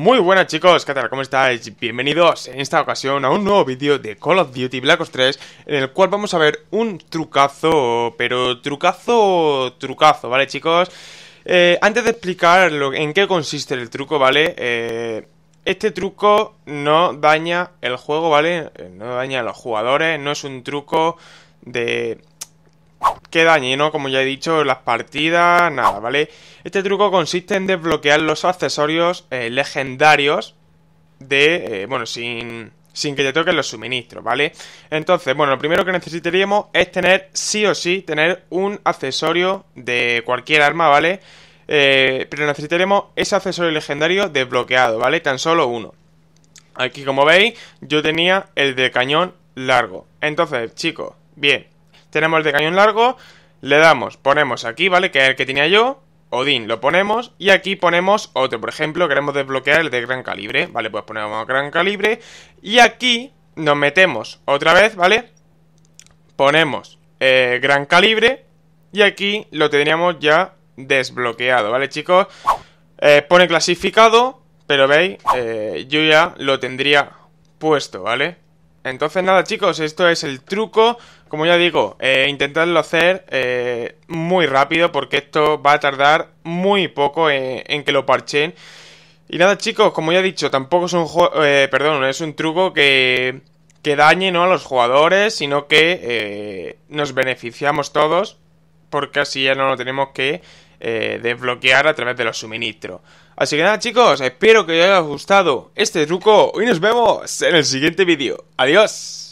Muy buenas chicos, ¿qué tal? ¿Cómo estáis? Bienvenidos en esta ocasión a un nuevo vídeo de Call of Duty Black Ops 3 En el cual vamos a ver un trucazo, pero trucazo, trucazo, ¿vale chicos? Eh, antes de explicar en qué consiste el truco, ¿vale? Eh, este truco no daña el juego, ¿vale? Eh, no daña a los jugadores, no es un truco de que dañino, como ya he dicho, las partidas, nada, ¿vale? Este truco consiste en desbloquear los accesorios eh, legendarios de, eh, bueno, sin, sin que te toquen los suministros, ¿vale? Entonces, bueno, lo primero que necesitaríamos es tener, sí o sí, tener un accesorio de cualquier arma, ¿vale? Eh, pero necesitaremos ese accesorio legendario desbloqueado, ¿vale? Tan solo uno. Aquí, como veis, yo tenía el de cañón largo. Entonces, chicos, bien, tenemos el de cañón largo, le damos, ponemos aquí, ¿vale? Que es el que tenía yo, Odín, lo ponemos y aquí ponemos otro. Por ejemplo, queremos desbloquear el de gran calibre, ¿vale? Pues ponemos gran calibre y aquí nos metemos otra vez, ¿vale? Ponemos eh, gran calibre y aquí lo teníamos ya desbloqueado, ¿vale, chicos? Eh, pone clasificado, pero veis, eh, yo ya lo tendría puesto, ¿vale? Entonces nada chicos, esto es el truco. Como ya digo, eh, intentadlo hacer eh, muy rápido porque esto va a tardar muy poco en, que lo parchen. Y nada chicos, como ya he dicho, tampoco es un juego, eh, perdón, es un truco que, que dañe ¿no? a los jugadores, sino que nos beneficiamos todos porque así ya no lo tenemos que eh, desbloquear a través de los suministros. Así que nada chicos, espero que os haya gustado este truco y nos vemos en el siguiente vídeo. Adiós.